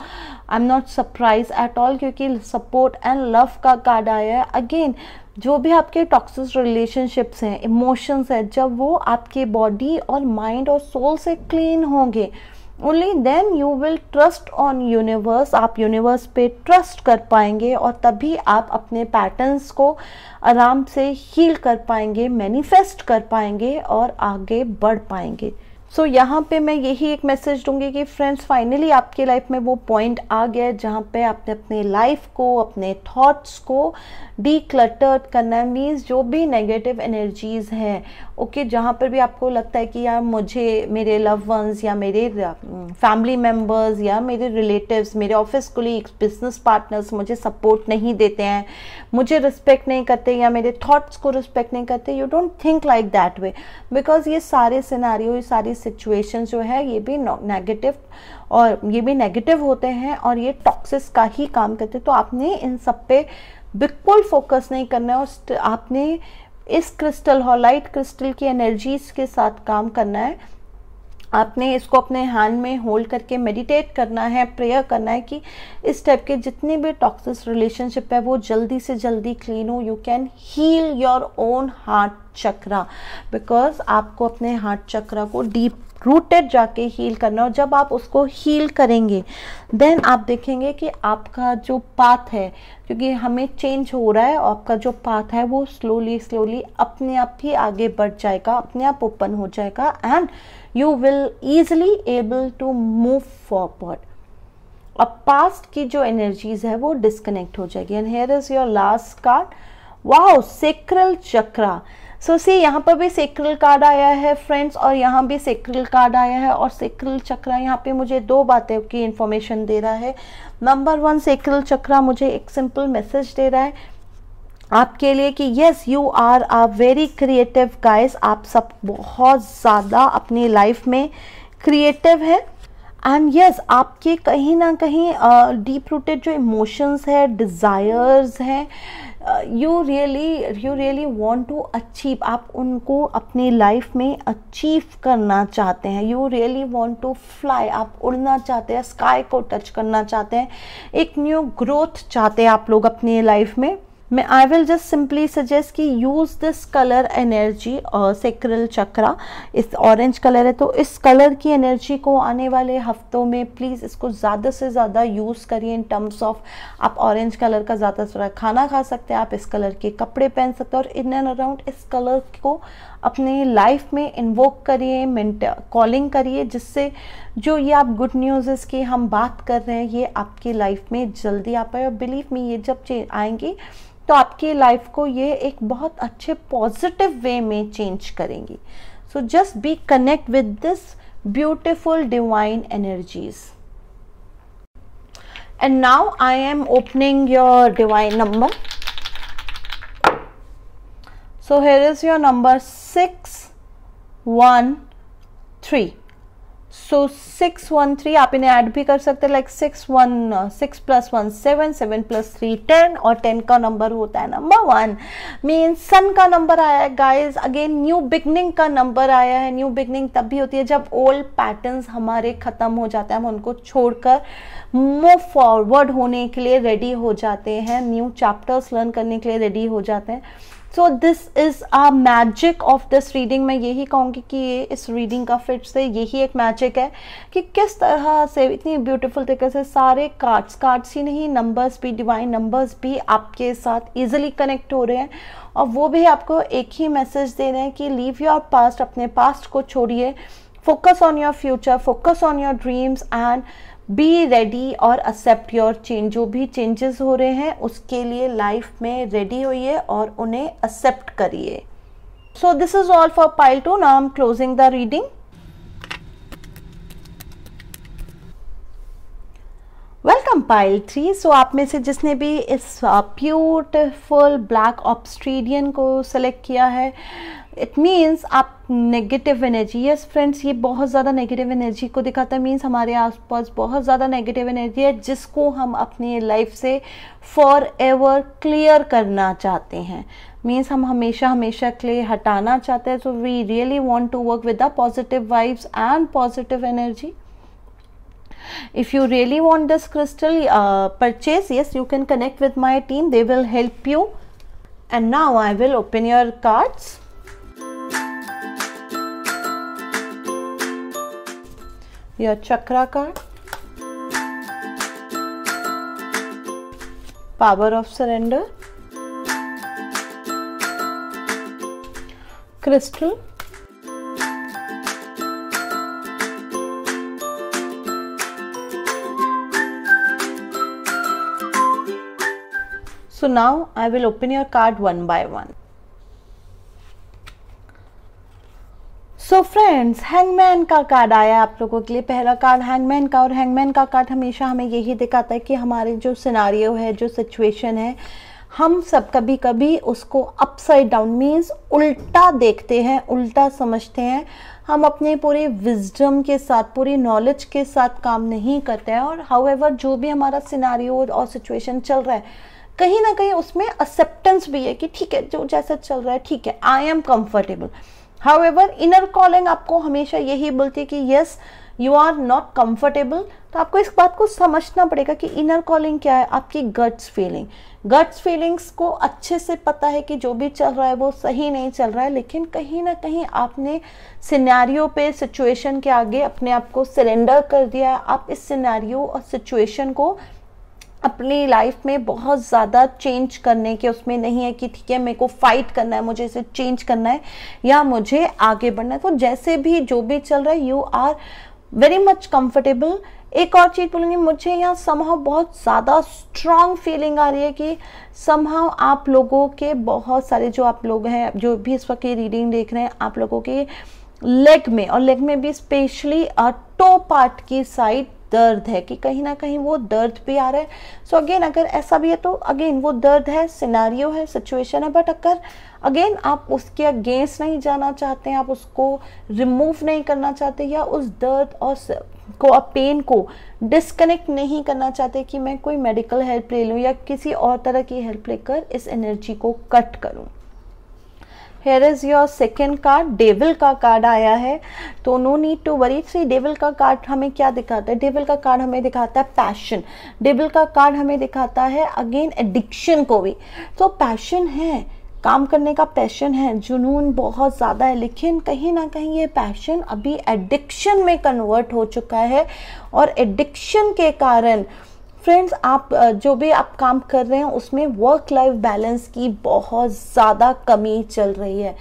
I am not surprise at all क्योंकि सपोर्ट एंड लव का कार्ड आया है अगेन जो भी आपके टॉक्सिस रिलेशनशिप्स हैं इमोशंस हैं जब वो आपके बॉडी और माइंड और सोल से क्लीन होंगे only then you will trust on universe आप यूनिवर्स पे ट्रस्ट कर पाएंगे और तभी आप अपने पैटर्न्स को आराम से हील कर पाएंगे मैनिफेस्ट कर पाएंगे और आगे बढ़ पाएंगे सो so, यहाँ पे मैं यही एक मैसेज दूंगी कि फ्रेंड्स फाइनली आपकी लाइफ में वो पॉइंट आ गया है जहाँ पे आपने अपने लाइफ को अपने थॉट्स को डी करना करना मीन्स जो भी नेगेटिव एनर्जीज हैं ओके okay, जहाँ पर भी आपको लगता है कि यार मुझे मेरे लव वंस या मेरे फैमिली मेम्बर्स या मेरे रिलेटिव्स मेरे ऑफिस कोलीग्स बिजनेस पार्टनर्स मुझे सपोर्ट नहीं देते हैं मुझे रिस्पेक्ट नहीं करते या मेरे थॉट्स को रिस्पेक्ट नहीं करते you don't think like that way because ये सारे सिनारी ये सारी सिचुएशन जो है ये भी नेगेटिव और ये भी नेगेटिव होते हैं और ये टॉक्सिस का ही काम करते हैं तो आपने इन सब पे बिल्कुल फोकस नहीं करना है और आपने इस क्रिस्टल हॉलाइट क्रिस्टल की एनर्जीज के साथ काम करना है आपने इसको अपने हैंड में होल्ड करके मेडिटेट करना है प्रेयर करना है कि इस टाइप के जितने भी टॉक्सिस रिलेशनशिप है वो जल्दी से जल्दी क्लीन हो you can heal your own heart chakra because आपको अपने हार्ट चक्रा को डीप रूटेड जाके हील करना और जब आप उसको हील करेंगे देन आप देखेंगे कि आपका जो पाथ है क्योंकि हमें चेंज हो रहा है आपका जो पाथ है वो स्लोली स्लोली अपने आप ही आगे बढ़ जाएगा अपने आप ओपन हो जाएगा and you will easily able to move forward अब पास्ट की जो एनर्जीज है वो डिस्कनेक्ट हो जाएगी and here is your last card wow sacral chakra so so, see यहाँ पर भी सेक्रल कार्ड आया है फ्रेंड्स और यहाँ भी सेक्रल कार्ड आया है और सेक्रल चक्रा यहाँ पे मुझे दो बातें की इन्फॉर्मेशन दे रहा है नंबर वन सेक्रल चक्रा मुझे एक सिंपल मैसेज दे रहा है आपके लिए कि yes you are a very creative guys आप सब बहुत ज़्यादा अपनी लाइफ में क्रिएटिव है एंड यस yes, आपके कहीं ना कहीं डीप रूटेड जो इमोशंस है डिज़ायर्स हैं you really you really want to achieve आप उनको अपनी लाइफ में अचीव करना चाहते हैं you really want to fly आप उड़ना चाहते हैं स्काई को टच करना चाहते हैं एक न्यू ग्रोथ चाहते हैं आप लोग अपनी लाइफ में मैं I will just simply suggest कि use this colour energy sacral chakra इस ऑरेंज कलर है तो इस कलर की एनर्जी को आने वाले हफ्तों में प्लीज़ इसको ज़्यादा से ज़्यादा यूज़ करिए इन टर्म्स ऑफ आप ऑरेंज कलर का ज़्यादा से ज़्यादा खाना खा सकते हैं आप इस कलर के कपड़े पहन सकते हैं और इन एंड अराउंड इस कलर को अपने लाइफ में इन्वोक करिए मिनट कॉलिंग करिए जिससे जो ये आप गुड न्यूज़ की हम बात कर रहे हैं ये आपकी लाइफ में जल्दी आ पाए और बिलीव में ये जब आएंगी तो आपकी लाइफ को ये एक बहुत अच्छे पॉजिटिव वे में चेंज करेंगी so just be connect with this beautiful divine energies and now I am opening your divine number so here is your number six one three so six one three आप इन्हें add भी कर सकते हैं like six one six plus one seven seven plus three ten और ten का number होता है नंबर वन मीन सन का नंबर आया है गाइज अगेन न्यू बिगनिंग का नंबर आया है न्यू बिगनिंग तब भी होती है जब ओल्ड पैटर्न्स हमारे ख़त्म हो जाते हैं हम उनको छोड़कर मूव फॉरवर्ड होने के लिए रेडी हो जाते हैं न्यू चैप्टर्स लर्न करने के लिए रेडी हो जाते हैं so this is a magic of this reading मैं यही कहूँगी कि ये इस रीडिंग का फिट से यही एक मैजिक है कि किस तरह से इतनी ब्यूटीफुल तरीके से सारे कार्ड्स कार्ड्स ही नहीं नंबर्स भी डिवाइन नंबर्स भी आपके साथ ईजिली कनेक्ट हो रहे हैं और वो भी आपको एक ही मैसेज दे रहे हैं कि लीव योर पास्ट अपने पास्ट को छोड़िए focus on your future focus on your dreams and be ready और एक्सेप्ट योर चेंज जो भी चेंजेस हो रहे हैं उसके लिए लाइफ में रेडी होइए और उन्हें एक्सेप्ट करिए so this is all for pile two now am closing the reading welcome pile three so आप में से जिसने भी इस ब्यूटिफुल ब्लैक ऑप्स्ट्रीडियन को सेलेक्ट किया है इट मीन्स आप नेगेटिव एनर्जी यस फ्रेंड्स ये बहुत ज़्यादा नेगेटिव एनर्जी को दिखाता है मीन्स हमारे आसपास बहुत ज़्यादा नेगेटिव एनर्जी है जिसको हम अपनी लाइफ से फॉर एवर क्लियर करना चाहते हैं मीन्स हम हमेशा हमेशा क्लियर हटाना चाहते हैं so we really want to work with the positive vibes and positive energy if you really want this crystal uh, purchase yes you can connect with my team they will help you and now i will open your cards chakra card, power of surrender crystal so now i will open your card one by one so friends hangman का card आया है आप लोगों के लिए पहला card hangman का और हैंगमैन का कार्ड हमेशा हमें यही दिखाता है कि हमारे जो सिनारियो है जो सिचुएशन है हम सब कभी कभी उसको अपसाइड डाउन मीन्स उल्टा देखते हैं उल्टा समझते हैं हम अपने पूरे विजडम के साथ पूरी नॉलेज के साथ काम नहीं करते हैं और हाउ जो भी हमारा सिनारी और सिचुएशन चल रहा है कहीं ना कहीं उसमें एक्सेप्टेंस भी है कि ठीक है जो जैसा चल रहा है ठीक है I am comfortable however inner calling आपको हमेशा यही बोलती है कि yes you are not comfortable तो आपको इस बात को समझना पड़ेगा कि इनर कॉलिंग क्या है आपकी गट्स फीलिंग गट्स फीलिंग्स को अच्छे से पता है कि जो भी चल रहा है वो सही नहीं चल रहा है लेकिन कहीं ना कहीं आपने सिनेरियो पे सिचुएशन के आगे अपने आप को सरेंडर कर दिया है आप इस सिनेरियो और सिचुएशन को अपनी लाइफ में बहुत ज़्यादा चेंज करने के उसमें नहीं है कि ठीक है मेरे को फाइट करना है मुझे इसे चेंज करना है या मुझे आगे बढ़ना है तो जैसे भी जो भी चल रहा है you are very much comfortable एक और चीज़ बोलूँगी मुझे यहाँ समाव बहुत ज़्यादा स्ट्रांग फीलिंग आ रही है कि समहाव आप लोगों के बहुत सारे जो आप लोग हैं जो भी इस वक्त की रीडिंग देख रहे हैं आप लोगों के लेग में और लेग में भी स्पेशली टो पार्ट की साइड दर्द है कि कहीं ना कहीं वो दर्द भी आ रहा है सो so अगेन अगर ऐसा भी है तो अगेन वो दर्द है सिनारियो है सिचुएशन है बट अगर अगेन आप उसके अगेंस्ट नहीं जाना चाहते हैं आप उसको रिमूव नहीं करना चाहते या उस दर्द और को आप पेन को डिस्कनेक्ट नहीं करना चाहते कि मैं कोई मेडिकल हेल्प ले लूँ या किसी और तरह की हेल्प लेकर इस एनर्जी को कट करूँ here is your second card devil का कार्ड आया है तो no need to worry see devil का कार्ड हमें क्या दिखाता है डेविल का कार्ड हमें दिखाता है पैशन डेविल का कार्ड हमें दिखाता है अगेन एडिक्शन को भी तो पैशन है काम करने का पैशन है जुनून बहुत ज़्यादा है लेकिन कहीं ना कहीं ये पैशन अभी एडिक्शन में कन्वर्ट हो चुका है और एडिक्शन के कारण फ्रेंड्स आप जो भी आप काम कर रहे हैं उसमें वर्क लाइफ बैलेंस की बहुत ज़्यादा कमी चल रही है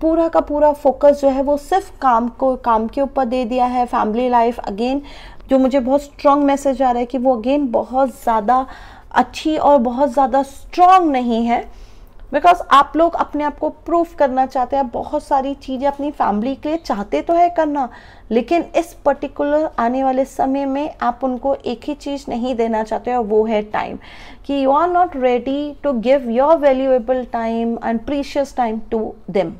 पूरा का पूरा फोकस जो है वो सिर्फ काम को काम के ऊपर दे दिया है फैमिली लाइफ अगेन जो मुझे बहुत स्ट्रॉन्ग मैसेज आ रहा है कि वो अगेन बहुत ज़्यादा अच्छी और बहुत ज़्यादा स्ट्रॉन्ग नहीं है बिकॉज आप लोग अपने आप को प्रूफ करना चाहते हैं बहुत सारी चीज़ें अपनी फैमिली के लिए चाहते तो है करना लेकिन इस पर्टिकुलर आने वाले समय में आप उनको एक ही चीज़ नहीं देना चाहते हो वो है टाइम कि you are not ready to give your valuable time and precious time to them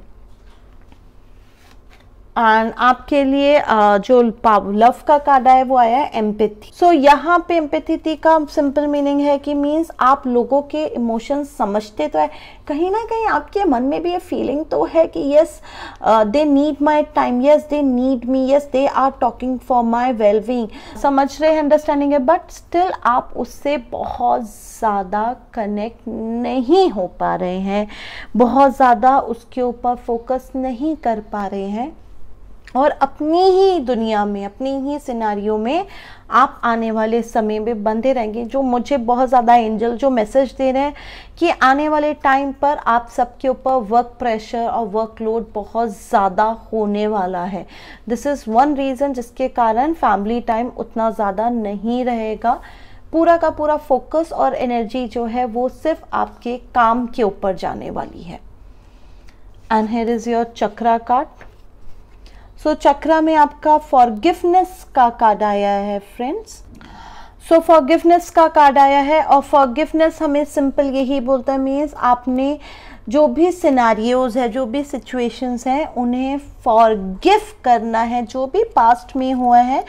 and आपके लिए जो लव का कार्ड है वो आया है एम्पेथी सो so, यहाँ पे एम्पेथी का सिंपल मीनिंग है कि मीन्स आप लोगों के इमोशंस समझते तो है कहीं ना कहीं आपके मन में भी ये फीलिंग तो है कि yes they need my time yes they need me yes they are talking for my wellbeing समझ रहे हैं अंडरस्टैंडिंग है बट स्टिल आप उससे बहुत ज़्यादा कनेक्ट नहीं हो पा रहे हैं बहुत ज़्यादा उसके ऊपर फोकस नहीं कर पा रहे हैं और अपनी ही दुनिया में अपनी ही सिनारियों में आप आने वाले समय में बंधे रहेंगे जो मुझे बहुत ज़्यादा एंजल जो मैसेज दे रहे हैं कि आने वाले टाइम पर आप सबके ऊपर वर्क प्रेशर और वर्कलोड बहुत ज़्यादा होने वाला है दिस इज़ वन रीज़न जिसके कारण फैमिली टाइम उतना ज़्यादा नहीं रहेगा पूरा का पूरा फोकस और एनर्जी जो है वो सिर्फ आपके काम के ऊपर जाने वाली है and here is your chakra card so so, chakra में आपका फॉरगिवनेस का कार्ड आया है फ्रेंड्स सो फॉरगिवनेस का कार्ड आया है और फॉरगिवनेस हमें सिंपल यही बोलता है मीन्स आपने जो भी सिनारियोज़ है जो भी सिचुएशंस हैं उन्हें फॉरगिव करना है जो भी पास्ट में हुआ है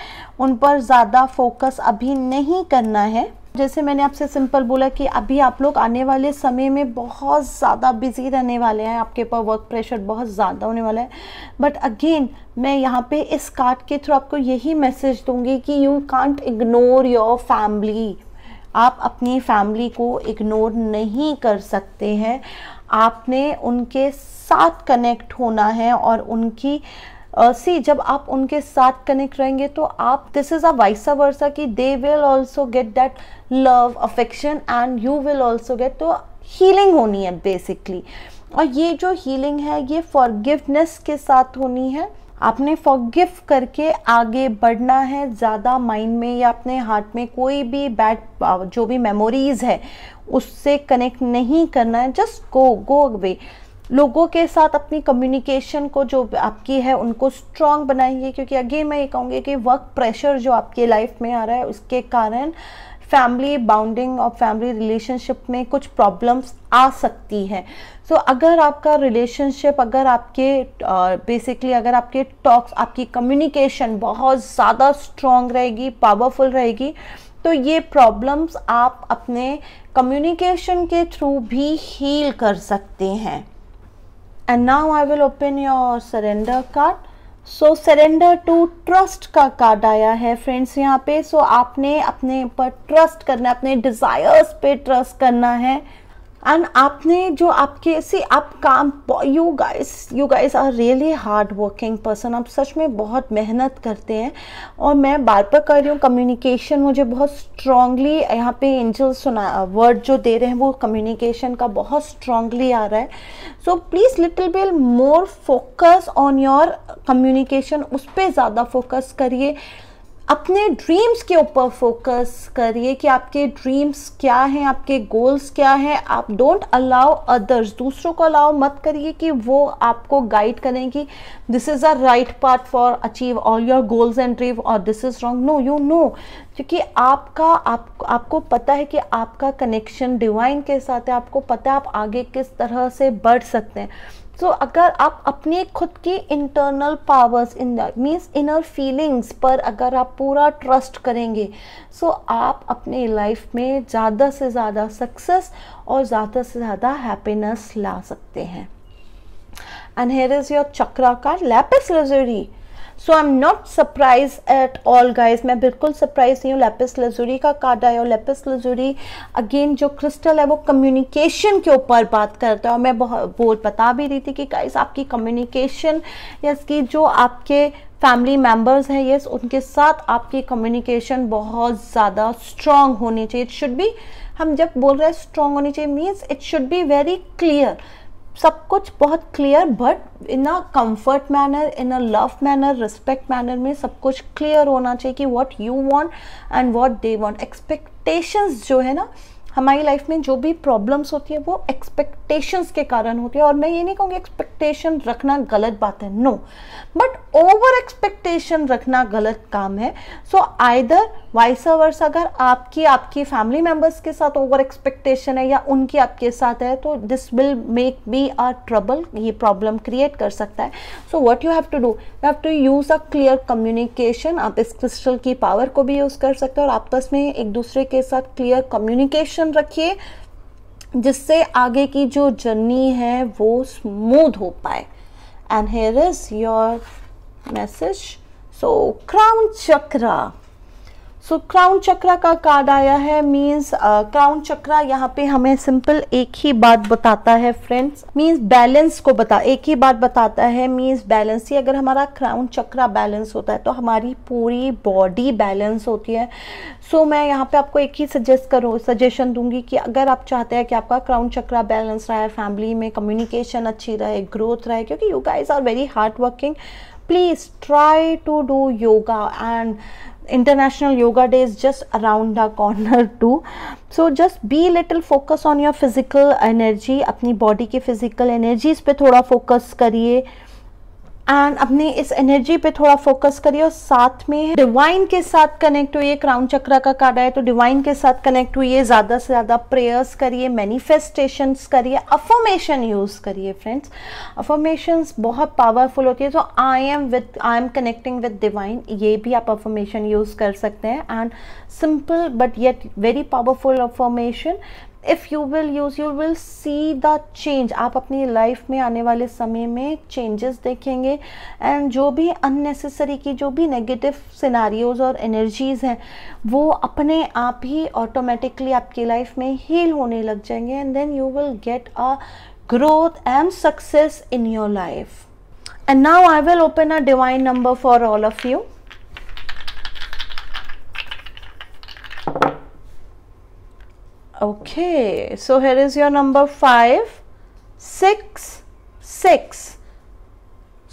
उन पर ज़्यादा फोकस अभी नहीं करना है जैसे मैंने आपसे सिंपल बोला कि अभी आप लोग आने वाले समय में बहुत ज़्यादा बिजी रहने वाले हैं आपके ऊपर वर्क प्रेशर बहुत ज़्यादा होने वाला है बट अगेन मैं यहाँ पे इस कार्ड के थ्रू आपको यही मैसेज दूंगी कि you can't ignore your family आप अपनी फैमिली को इग्नोर नहीं कर सकते हैं आपने उनके साथ कनेक्ट होना है और उनकी सी uh, जब आप उनके साथ कनेक्ट रहेंगे तो आप this is a vice versa कि they will also get that love affection and you will also get तो हीलिंग होनी है बेसिकली और ये जो हीलिंग है ये फॉरगिवनेस के साथ होनी है आपने फॉरगिव करके आगे बढ़ना है ज़्यादा माइंड में या अपने हार्ट में कोई भी बैड जो भी मेमोरीज है उससे कनेक्ट नहीं करना है जस्ट गो गो अवे लोगों के साथ अपनी कम्युनिकेशन को जो आपकी है उनको स्ट्रांग बनाइए क्योंकि अगेन मैं ये कहूँगी कि वर्क प्रेशर जो आपके लाइफ में आ रहा है उसके कारण फैमिली बाउंडिंग और फैमिली रिलेशनशिप में कुछ प्रॉब्लम्स आ सकती हैं सो so, अगर आपका रिलेशनशिप अगर आपके बेसिकली uh, अगर आपके टॉक्स आपकी कम्युनिकेशन बहुत ज़्यादा स्ट्रॉन्ग रहेगी पावरफुल रहेगी तो ये प्रॉब्लम्स आप अपने कम्युनिकेशन के थ्रू भी हील कर सकते हैं and now I will open your surrender card. So surrender to trust का कार्ड आया है फ्रेंड्स यहाँ पे सो so, आपने अपने ऊपर ट्रस्ट करना है अपने डिज़ायर्स पे ट्रस्ट करना है एंड आपने जो आपके सी आप काम you guys you guys are really hard working person आप सच में बहुत मेहनत करते हैं और मैं बार बार कर रही हूँ कम्युनिकेशन मुझे बहुत स्ट्रांगली यहाँ पे एंजल सुना वर्ड जो दे रहे हैं वो कम्युनिकेशन का बहुत स्ट्रांगली आ रहा है so please little bit more focus on your communication उस पर ज़्यादा फोकस करिए अपने ड्रीम्स के ऊपर फोकस करिए कि आपके ड्रीम्स क्या हैं आपके गोल्स क्या हैं आप डोंट अलाउ अदर्स दूसरों को अलाउ मत करिए कि वो आपको गाइड करें कि this is a right path for achieve all your goals and dream और this is wrong no you know क्योंकि आपका आप आपको पता है कि आपका कनेक्शन डिवाइन के साथ है आपको पता है आप आगे किस तरह से बढ़ सकते हैं सो so, अगर आप अपनी खुद की internal powers in means inner feelings पर अगर आप पूरा ट्रस्ट करेंगे सो so आप अपने लाइफ में ज़्यादा से ज़्यादा सक्सेस और ज़्यादा से ज़्यादा हैप्पीनेस ला सकते हैं and here is your chakra का lapis lazuli so I am not surprise at all guys मैं बिल्कुल सरप्राइज नहीं हूँ लेपिस लजूरी का कार्ड आया और लेपिस लजूरी अगेन जो क्रिस्टल है वो कम्युनिकेशन के ऊपर बात करता है और मैं बहुत बोल बता भी रही थी कि गाइज आपकी कम्युनिकेशन यस की जो आपके फैमिली मेम्बर्स हैं यस उनके साथ आपकी कम्युनिकेशन बहुत ज़्यादा स्ट्रॉन्ग होनी चाहिए इट शुड बी हम जब बोल रहे हैं स्ट्रॉन्ग होनी चाहिए means it should be very clear सब कुछ बहुत clear but in a comfort manner in a love manner respect manner में सब कुछ क्लियर होना चाहिए कि what you want and what they want expectations जो है ना हमारी लाइफ में जो भी प्रॉब्लम्स होती है वो एक्सपेक्टेशंस के कारण होती है और मैं ये नहीं कहूँगी एक्सपेक्टेशन रखना गलत बात है नो बट ओवर एक्सपेक्टेशन रखना गलत काम है सो आइदर वाइस वर्स अगर आपकी आपकी फैमिली मेम्बर्स के साथ ओवर एक्सपेक्टेशन है या उनकी आपके साथ है तो this will make be are trouble ये प्रॉब्लम क्रिएट कर सकता है so what you have to do you have to use a clear communication आप इस क्रिस्टल की पावर को भी यूज़ कर सकते हो और आपस में एक दूसरे के साथ क्लियर कम्युनिकेशन मोटिवेशन रखिए जिससे आगे की जो जर्नी है वो स्मूथ हो पाए and here is your message so crown chakra so crown chakra का कार्ड आया है मींस क्राउन चक्रा यहाँ पे हमें सिंपल एक ही बात बताता है फ्रेंड्स मींस बैलेंस को बता एक ही बात बताता है मींस बैलेंस ही अगर हमारा क्राउन चक्रा बैलेंस होता है तो हमारी पूरी बॉडी बैलेंस होती है सो so, मैं यहाँ पे आपको एक ही सजेस्ट करो सजेशन दूंगी कि अगर आप चाहते हैं कि आपका क्राउन चक्रा बैलेंस रहे फैमिली में कम्युनिकेशन अच्छी रहे ग्रोथ रहे क्योंकि you guys are very hard working please try to do yoga and international yoga day is just around the corner too so just be a little focus on your physical energy apni body ki physical energies pe thoda focus kariye and अपने इस energy पे थोड़ा focus करिए और साथ में divine के साथ कनेक्ट हुई क्राउन चक्रा का कार्ड है तो डिवाइन के साथ कनेक्ट हुई ज़्यादा से ज़्यादा प्रेयर्स करिए मैनिफेस्टेशन करिए अफॉर्मेशन यूज़ करिए फ्रेंड्स अफॉर्मेशन बहुत पावरफुल होती है तो I am with I am connecting with divine ये भी आप अफॉर्मेशन यूज़ कर सकते हैं and simple but yet very powerful affirmation if you will use you will see the change आप अपनी लाइफ में आने वाले समय में चेंजेस देखेंगे एंड जो भी अननेसेसरी की जो भी नेगेटिव सिनारीज और एनर्जीज़ हैं वो अपने आप ही ऑटोमेटिकली आपकी लाइफ में हील होने लग जाएंगे and then you will get a growth and success in your life and now I will open a divine number for all of you Okay, so here is your number 5, 6, 6.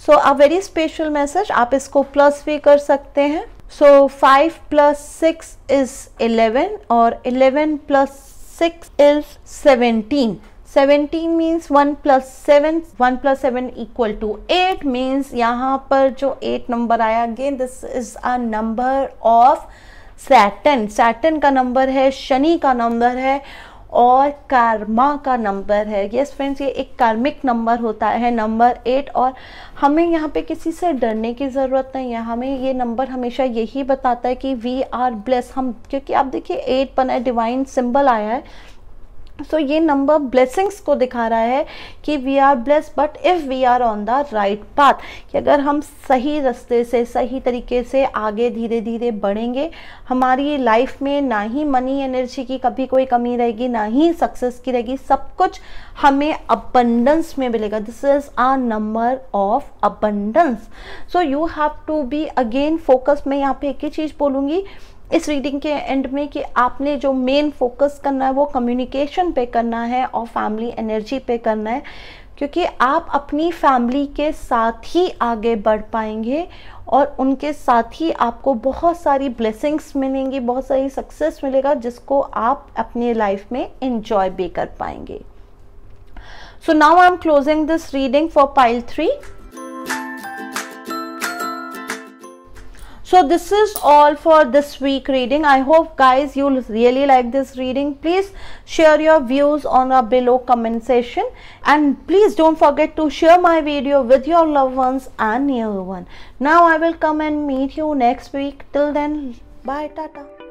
So a very special message आप इसको plus भी कर सकते हैं so five plus six is eleven और eleven plus six is seventeen 17 means 1 plus 7 1 plus 7 equal to 8 means यहाँ पर जो 8 नंबर आया again this is a number of Satan Satan का नंबर है शनि का नंबर है और कर्मा का नंबर है यस yes, फ्रेंड्स ये एक कार्मिक नंबर होता है नंबर एट और हमें यहाँ पे किसी से डरने की ज़रूरत नहीं है हमें ये नंबर हमेशा यही बताता है कि वी आर ब्लेस हम क्योंकि आप देखिए एट बना है डिवाइन सिंबल आया है सो so, ये नंबर ब्लेसिंग्स को दिखा रहा है कि we are bless but if we are on the right path कि अगर हम सही रास्ते से सही तरीके से आगे धीरे धीरे बढ़ेंगे हमारी लाइफ में ना ही मनी एनर्जी की कभी कोई कमी रहेगी ना ही सक्सेस की रहेगी सब कुछ हमें अबंडेंस में मिलेगा this is a number of abundance so you have to be again focus मैं यहाँ पे एक ही चीज़ बोलूँगी इस रीडिंग के एंड में कि आपने जो मेन फोकस करना है वो कम्युनिकेशन पे करना है और फैमिली एनर्जी पे करना है क्योंकि आप अपनी फैमिली के साथ ही आगे बढ़ पाएंगे और उनके साथ ही आपको बहुत सारी ब्लेसिंग्स मिलेंगी बहुत सारी सक्सेस मिलेगा जिसको आप अपने लाइफ में इंजॉय भी कर पाएंगे so now I am closing this reading for pile three so this is all for this week reading i hope guys you really like this reading please share your views on our below comment section and please don't forget to share my video with your loved ones and near one now i will come and meet you next week till then bye tata